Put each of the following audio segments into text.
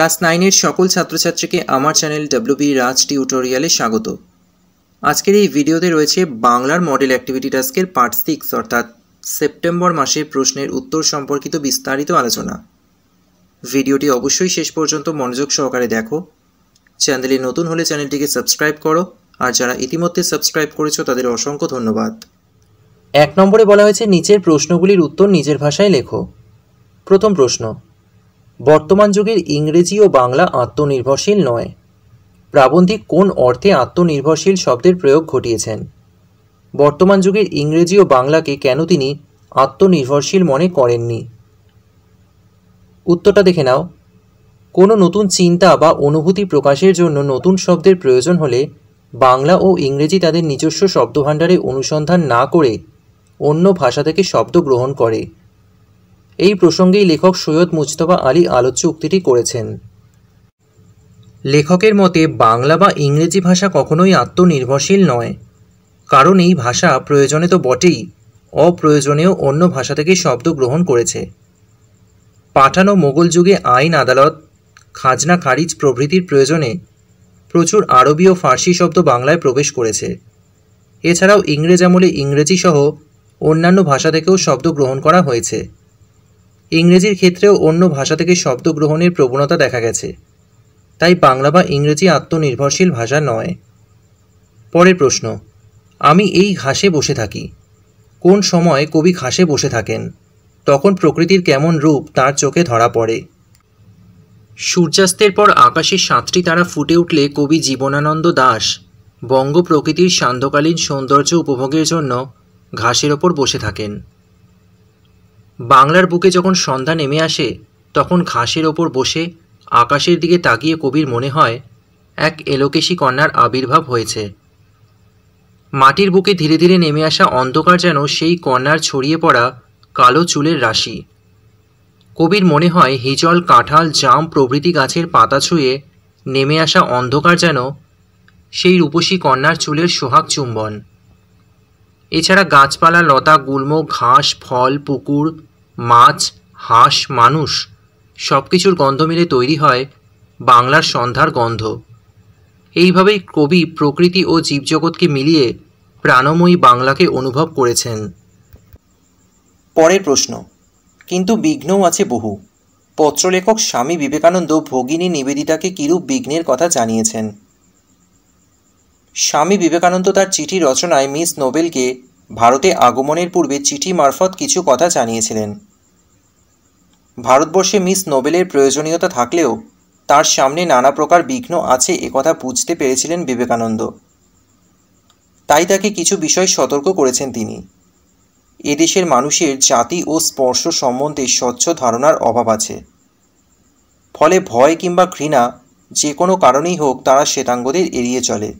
class নাইনের সকল ছাত্রছাত্রীকে আমার চ্যানেল বি রাজ টিউটোরিয়ালে স্বাগত আজকের এই ভিডিওতে রয়েছে বাংলার মডেল অ্যাক্টিভিটি টাস্কের পার্ট সিক্স অর্থাৎ সেপ্টেম্বর মাসে প্রশ্নের উত্তর সম্পর্কিত বিস্তারিত আলোচনা ভিডিওটি অবশ্যই শেষ পর্যন্ত মনোযোগ সহকারে দেখো চ্যানেলে নতুন হলে চ্যানেলটিকে সাবস্ক্রাইব করো আর যারা ইতিমধ্যে সাবস্ক্রাইব করেছো তাদের অসংখ্য ধন্যবাদ এক নম্বরে বলা হয়েছে নিচের প্রশ্নগুলির উত্তর নিজের ভাষায় লেখো প্রথম প্রশ্ন বর্তমান যুগের ইংরেজি ও বাংলা আত্মনির্ভরশীল নয় প্রাবন্ধিক কোন অর্থে আত্মনির্ভরশীল শব্দের প্রয়োগ ঘটিয়েছেন বর্তমান যুগের ইংরেজি ও বাংলাকে কেন তিনি আত্মনির্ভরশীল মনে করেননি উত্তরটা দেখে নাও কোনো নতুন চিন্তা বা অনুভূতি প্রকাশের জন্য নতুন শব্দের প্রয়োজন হলে বাংলা ও ইংরেজি তাদের নিজস্ব শব্দভাণ্ডারে অনুসন্ধান না করে অন্য ভাষা থেকে শব্দ গ্রহণ করে এই প্রসঙ্গেই লেখক সৈয়দ মুজতবা আলী আলোচ্য উক্তিটি করেছেন লেখকের মতে বাংলা বা ইংরেজি ভাষা কখনোই আত্মনির্ভরশীল নয় কারণ এই ভাষা প্রয়োজনে তো বটেই অপ্রয়োজনেও অন্য ভাষা থেকে শব্দ গ্রহণ করেছে পাঠানো মোগল যুগে আইন আদালত খাজনা খারিজ প্রভৃতির প্রয়োজনে প্রচুর আরবি ও ফার্সি শব্দ বাংলায় প্রবেশ করেছে এছাড়াও ইংরেজ আমলে ইংরেজি সহ অন্যান্য ভাষা থেকেও শব্দ গ্রহণ করা হয়েছে ইংরেজির ক্ষেত্রেও অন্য ভাষা থেকে শব্দ গ্রহণের প্রবণতা দেখা গেছে তাই বাংলা বা ইংরেজি আত্মনির্ভরশীল ভাষা নয় পরের প্রশ্ন আমি এই ঘাসে বসে থাকি কোন সময় কবি ঘাসে বসে থাকেন তখন প্রকৃতির কেমন রূপ তার চোখে ধরা পড়ে সূর্যাস্তের পর আকাশের সাতটি তারা ফুটে উঠলে কবি জীবনানন্দ দাস বঙ্গ প্রকৃতির সান্ধ্যকালীন সৌন্দর্য উপভোগের জন্য ঘাসের ওপর বসে থাকেন বাংলার বুকে যখন সন্ধ্যা নেমে আসে তখন ঘাসের ওপর বসে আকাশের দিকে তাকিয়ে কবির মনে হয় এক এলোকেশী কন্যার আবির্ভাব হয়েছে মাটির বুকে ধীরে ধীরে নেমে আসা অন্ধকার যেন সেই কন্যার ছড়িয়ে পড়া কালো চুলের রাশি কবির মনে হয় হিজল কাঁঠাল জাম প্রভৃতি গাছের পাতা ছুঁয়ে নেমে আসা অন্ধকার যেন সেই রূপসী কন্যার চুলের সোহাগ চুম্বন এছাড়া গাছপালা লতা গুল্ম ঘাস ফল পুকুর মাছ হাঁস মানুষ সব কিছুর গন্ধ মিলে তৈরি হয় বাংলার সন্ধ্যার গন্ধ এইভাবেই কবি প্রকৃতি ও জীবজগৎকে মিলিয়ে প্রাণময়ী বাংলাকে অনুভব করেছেন পরের প্রশ্ন কিন্তু বিঘ্নও আছে বহু পত্রলেখক স্বামী বিবেকানন্দ ভগিনী নিবেদিতাকে কিরূপ বিঘ্নের কথা জানিয়েছেন স্বামী বিবেকানন্দ তার চিঠি রচনায় মিস নোবেলকে ভারতে আগমনের পূর্বে চিঠি মারফত কিছু কথা জানিয়েছিলেন ভারতবর্ষে মিস নোবেলের প্রয়োজনীয়তা থাকলেও তার সামনে নানা প্রকার বিঘ্ন আছে একথা বুঝতে পেরেছিলেন বিবেকানন্দ তাই তাকে কিছু বিষয় সতর্ক করেছেন তিনি এদেশের মানুষের জাতি ও স্পর্শ সম্বন্ধে স্বচ্ছ ধারণার অভাব আছে ফলে ভয় কিংবা ঘৃণা যে কোনো কারণেই হোক তারা শ্বেতাঙ্গদের এড়িয়ে চলে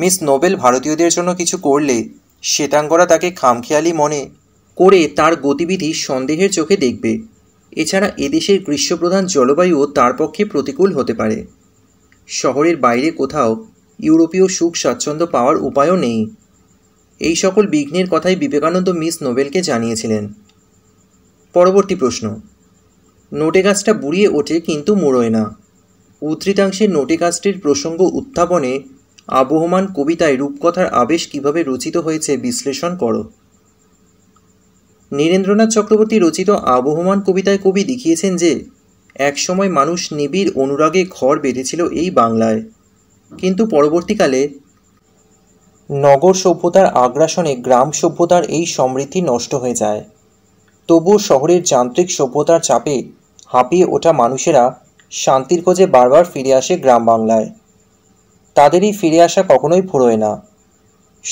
মিস নোবেল ভারতীয়দের জন্য কিছু করলে শ্বেতাঙ্গরা তাকে খামখেয়ালি মনে করে তার গতিবিধি সন্দেহের চোখে দেখবে এছাড়া এদেশের গ্রীষ্মপ্রধান জলবায়ুও তার পক্ষে প্রতিকূল হতে পারে শহরের বাইরে কোথাও ইউরোপীয় সুখ স্বাচ্ছন্দ্য পাওয়ার উপায়ও নেই এই সকল বিঘ্নের কথাই বিবেকানন্দ মিস নোবেলকে জানিয়েছিলেন পরবর্তী প্রশ্ন নোটে গাছটা বুড়িয়ে ওঠে কিন্তু মুড়োয় না উদ্ধৃতাংশের নোটে গাছটির প্রসঙ্গ উত্থাপনে আবহমান কবিতায় রূপকথার আবেশ কিভাবে রচিত হয়েছে বিশ্লেষণ করো নীরেন্দ্রনাথ চক্রবর্তী রচিত আবহমান কবিতায় কবি দেখিয়েছেন যে একসময় মানুষ নিবিড় অনুরাগে ঘর বেঁধেছিল এই বাংলায় কিন্তু পরবর্তীকালে নগর সভ্যতার আগ্রাসনে গ্রাম সভ্যতার এই সমৃদ্ধি নষ্ট হয়ে যায় তবুও শহরের যান্ত্রিক সভ্যতার চাপে হাঁপিয়ে ওঠা মানুষেরা শান্তির খোঁজে বারবার ফিরে আসে গ্রাম বাংলায় তাদেরই ফিরে আসা কখনোই ফুরোয় না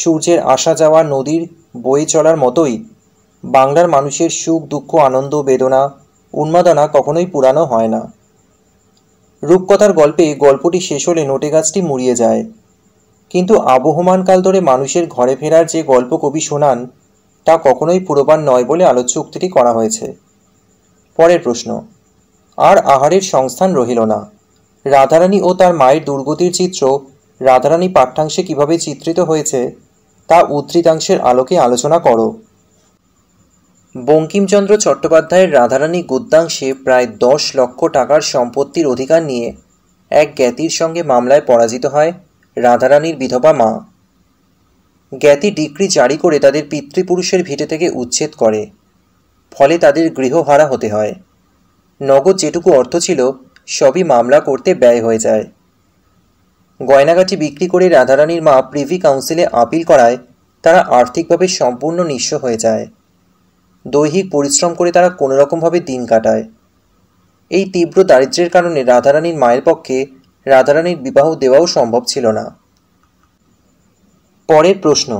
সূর্যের আসা যাওয়া নদীর বয়ে চলার মতোই বাংলার মানুষের সুখ দুঃখ আনন্দ বেদনা উন্মাদনা কখনোই পুরানো হয় না রূপকথার গল্পে গল্পটি শেষ হলে নোটে গাছটি মুড়িয়ে যায় কিন্তু আবহমান কাল ধরে মানুষের ঘরে ফেরার যে গল্প কবি শোনান তা কখনোই পুরোবার নয় বলে আলোচ্য উক্তিটি করা হয়েছে পরের প্রশ্ন আর আহারের সংস্থান রহিল না রাধারানী ও তার মায়ের দুর্গতির চিত্র রাধারানী পাঠ্যাংশে কিভাবে চিত্রিত হয়েছে তা উদ্ধৃতাংশের আলোকে আলোচনা করো বঙ্কিমচন্দ্র চট্টোপাধ্যায়ের রাধারানী গুদ্যাংশে প্রায় দশ লক্ষ টাকার সম্পত্তির অধিকার নিয়ে এক জ্ঞাতির সঙ্গে মামলায় পরাজিত হয় রাধারানীর বিধবা মা জ্ঞাতি ডিগ্রি জারি করে তাদের পিতৃপুরুষের ভিটে থেকে উচ্ছেদ করে ফলে তাদের গৃহহারা হতে হয় নগদ যেটুকু অর্থ ছিল সবই মামলা করতে ব্যয় হয়ে যায় গয়নাগাটি বিক্রি করে রাধারানীর মা প্রিভি কাউন্সিলে আপিল করায় তারা আর্থিকভাবে সম্পূর্ণ নিঃস্ব হয়ে যায় দৈহিক পরিশ্রম করে তারা কোনোরকমভাবে দিন কাটায় এই তীব্র দারিদ্র্যের কারণে রাধারানীর মায়ের পক্ষে রাধারানীর বিবাহ দেওয়াও সম্ভব ছিল না পরের প্রশ্ন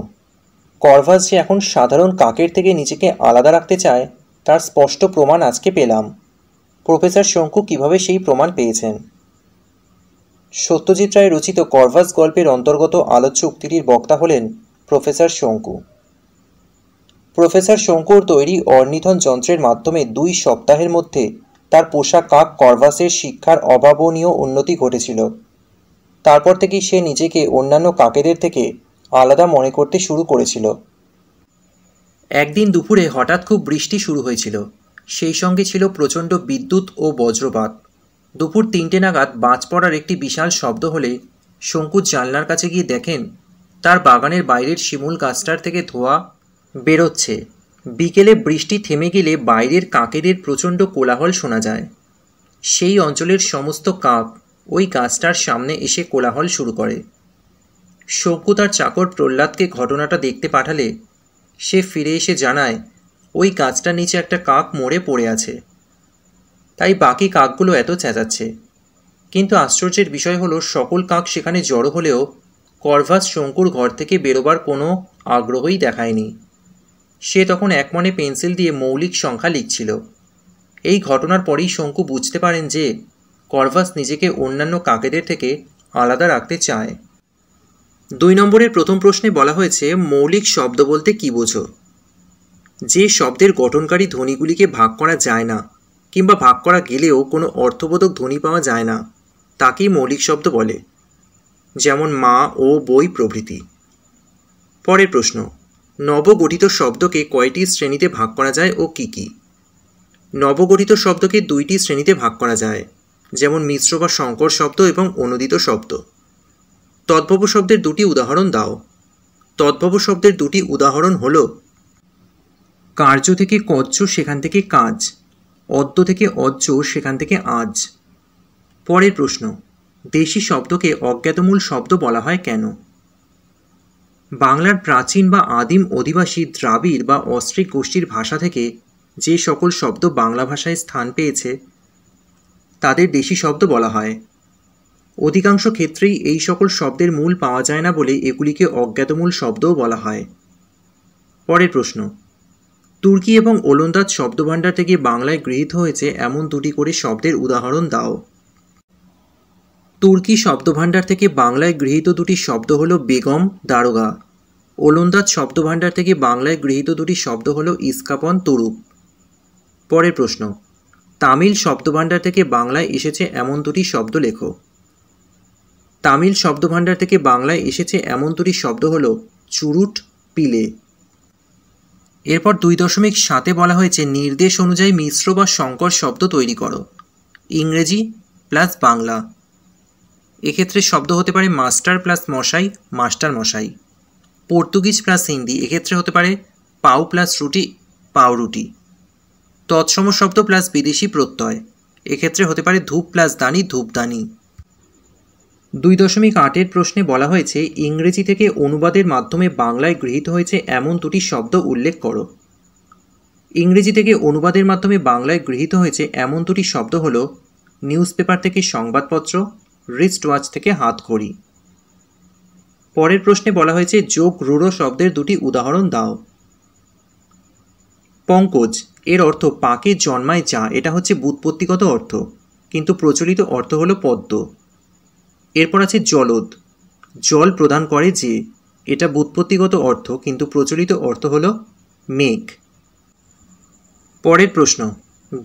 করভাস যে এখন সাধারণ কাকের থেকে নিজেকে আলাদা রাখতে চায় তার স্পষ্ট প্রমাণ আজকে পেলাম প্রফেসর শঙ্কু কিভাবে সেই প্রমাণ পেয়েছেন সত্যজিৎ রায় রচিত করভাস গল্পের অন্তর্গত আলোচ্য উক্তিটির বক্তা হলেন প্রফেসর শঙ্কু প্রফেসর শঙ্কর তৈরি অর্নিধন যন্ত্রের মাধ্যমে দুই সপ্তাহের মধ্যে তার পোষা কাক করভাসের শিক্ষার অভাবনীয় উন্নতি ঘটেছিল তারপর থেকেই সে নিজেকে অন্যান্য কাকেদের থেকে আলাদা মনে করতে শুরু করেছিল একদিন দুপুরে হঠাৎ খুব বৃষ্টি শুরু হয়েছিল সেই সঙ্গে ছিল প্রচণ্ড বিদ্যুৎ ও বজ্রপাত দুপুর তিনটে নাগাদ বাঁচ পড়ার একটি বিশাল শব্দ হলে শঙ্কু জানলার কাছে গিয়ে দেখেন তার বাগানের বাইরের শিমুল গাছটার থেকে ধোয়া বেরোচ্ছে বিকেলে বৃষ্টি থেমে গেলে বাইরের কাকেদের প্রচণ্ড কোলাহল শোনা যায় সেই অঞ্চলের সমস্ত কাক ওই গাছটার সামনে এসে কোলাহল শুরু করে শঙ্কু তার চাকর প্রহ্লাদকে ঘটনাটা দেখতে পাঠালে সে ফিরে এসে জানায় ওই গাছটার নিচে একটা কাক মরে পড়ে আছে তাই বাকি কাকগুলো এত চেঁচাচ্ছে কিন্তু আশ্চর্যের বিষয় হলো সকল কাক সেখানে জড়ো হলেও করভাস শঙ্কুর ঘর থেকে বেরোবার কোনো আগ্রহই দেখায়নি সে তখন একমনে পেন্সিল দিয়ে মৌলিক সংখ্যা লিখছিল এই ঘটনার পরেই শঙ্কু বুঝতে পারেন যে করভাস নিজেকে অন্যান্য কাকেদের থেকে আলাদা রাখতে চায় দুই নম্বরের প্রথম প্রশ্নে বলা হয়েছে মৌলিক শব্দ বলতে কী বোঝো যে শব্দের গঠনকারী ধ্বনিগুলিকে ভাগ করা যায় না কিংবা ভাগ করা গেলেও কোনো অর্থবোধক ধ্বনি পাওয়া যায় না তাকেই মৌলিক শব্দ বলে যেমন মা ও বই প্রভৃতি পরের প্রশ্ন নবগঠিত শব্দকে কয়টি শ্রেণীতে ভাগ করা যায় ও কী কী নবগঠিত শব্দকে দুইটি শ্রেণীতে ভাগ করা যায় যেমন মিশ্র বা সংকর শব্দ এবং অনুদিত শব্দ তদ্ভব শব্দের দুটি উদাহরণ দাও তদ্ভব শব্দের দুটি উদাহরণ হল কার্য থেকে কজ্জ সেখান থেকে কাজ অদ্য থেকে অজ্জ সেখান থেকে আজ পরের প্রশ্ন দেশি শব্দকে অজ্ঞাতমূল শব্দ বলা হয় কেন বাংলার প্রাচীন বা আদিম অধিবাসী দ্রাবিড় বা অস্ট্রিক গোষ্ঠীর ভাষা থেকে যে সকল শব্দ বাংলা ভাষায় স্থান পেয়েছে তাদের দেশি শব্দ বলা হয় অধিকাংশ ক্ষেত্রেই এই সকল শব্দের মূল পাওয়া যায় না বলে এগুলিকে অজ্ঞাতমূল শব্দও বলা হয় পরের প্রশ্ন তুর্কি এবং ওলন্দাজ শব্দভাণ্ডার থেকে বাংলায় গৃহীত হয়েছে এমন দুটি করে শব্দের উদাহরণ দাও তুর্কি শব্দভাণ্ডার থেকে বাংলায় গৃহীত দুটি শব্দ হলো বেগম দারোগা ওলন্দাজ শব্দভাণ্ডার থেকে বাংলায় গৃহীত দুটি শব্দ হলো ইস্কাপন তুরুপ পরের প্রশ্ন তামিল শব্দভাণ্ডার থেকে বাংলায় এসেছে এমন দুটি শব্দ লেখো তামিল শব্দভাণ্ডার থেকে বাংলায় এসেছে এমন দুটি শব্দ হলো চুরুট পিলে এরপর দুই দশমিক সাতে বলা হয়েছে নির্দেশ অনুযায়ী মিশ্র বা সংকর শব্দ তৈরি করো ইংরেজি প্লাস বাংলা এক্ষেত্রে শব্দ হতে পারে মাস্টার প্লাস মশাই মাস্টার মশাই পর্তুগিজ প্লাস হিন্দি এক্ষেত্রে হতে পারে পাউ প্লাস রুটি পাউরুটি তৎসম শব্দ প্লাস বিদেশি প্রত্যয় এক্ষেত্রে হতে পারে ধূপ প্লাস দানি ধূপদানি দুই দশমিক আটের প্রশ্নে বলা হয়েছে ইংরেজি থেকে অনুবাদের মাধ্যমে বাংলায় গৃহীত হয়েছে এমন দুটি শব্দ উল্লেখ করো ইংরেজি থেকে অনুবাদের মাধ্যমে বাংলায় গৃহীত হয়েছে এমন দুটি শব্দ হল নিউজ পেপার থেকে সংবাদপত্র রিস্ট ওয়াচ থেকে হাত ঘড়ি পরের প্রশ্নে বলা হয়েছে যোগ রুড়ো শব্দের দুটি উদাহরণ দাও পঙ্কজ এর অর্থ পাকে জন্মায় যা এটা হচ্ছে বুৎপত্তিগত অর্থ কিন্তু প্রচলিত অর্থ হলো পদ্ম এরপর আছে জলদ জল প্রদান করে যে এটা বুৎপত্তিগত অর্থ কিন্তু প্রচলিত অর্থ হলো মেঘ পরের প্রশ্ন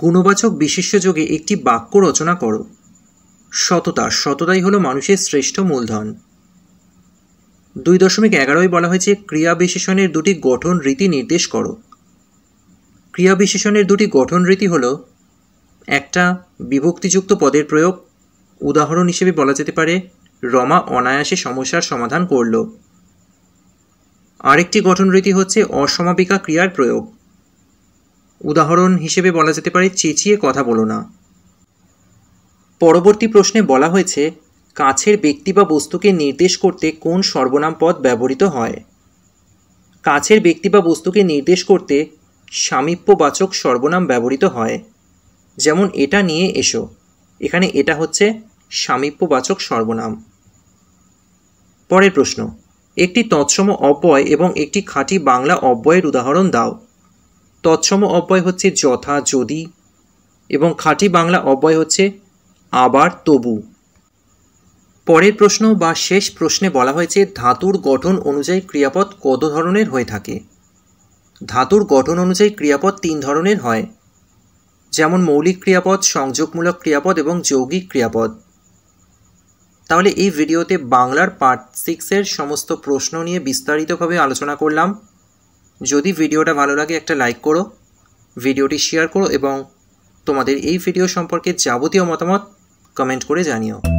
গুণবাচক বিশিষ্ট যোগে একটি বাক্য রচনা করো সততা সততাই হলো মানুষের শ্রেষ্ঠ মূলধন দুই দশমিক এগারোয় বলা হয়েছে ক্রিয়া বিশেষণের দুটি গঠন রীতি নির্দেশ করো ক্রিয়া বিশেষণের দুটি গঠন রীতি হল একটা বিভক্তিযুক্ত পদের প্রয়োগ উদাহরণ হিসেবে বলা যেতে পারে রমা অনায়াসে সমস্যার সমাধান করল আরেকটি গঠন রীতি হচ্ছে অসমাপিকা ক্রিয়ার প্রয়োগ উদাহরণ হিসেবে বলা যেতে পারে চেঁচিয়ে কথা বলো না পরবর্তী প্রশ্নে বলা হয়েছে কাছের ব্যক্তি বা বস্তুকে নির্দেশ করতে কোন সর্বনাম পদ ব্যবহৃত হয় কাছের ব্যক্তি বা বস্তুকে নির্দেশ করতে সামীপ্যবাচক সর্বনাম ব্যবহৃত হয় যেমন এটা নিয়ে এসো এখানে এটা হচ্ছে সামীপ্যবাচক সর্বনাম পরের প্রশ্ন একটি তৎসম অব্যয় এবং একটি খাঁটি বাংলা অব্যয়ের উদাহরণ দাও তৎসম অব্যয় হচ্ছে যথা যদি এবং খাঁটি বাংলা অব্যয় হচ্ছে আবার তবু পরের প্রশ্ন বা শেষ প্রশ্নে বলা হয়েছে ধাতুর গঠন অনুযায়ী ক্রিয়াপদ কত ধরনের হয়ে থাকে ধাতুর গঠন অনুযায়ী ক্রিয়াপদ তিন ধরনের হয় যেমন মৌলিক ক্রিয়াপদ সংযোগমূলক ক্রিয়াপদ এবং যৌগিক ক্রিয়াপদ তাহলে এই ভিডিওতে বাংলার পার্ট সিক্সের সমস্ত প্রশ্ন নিয়ে বিস্তারিতভাবে আলোচনা করলাম যদি ভিডিওটা ভালো লাগে একটা লাইক করো ভিডিওটি শেয়ার করো এবং তোমাদের এই ভিডিও সম্পর্কে যাবতীয় মতামত কমেন্ট করে জানিও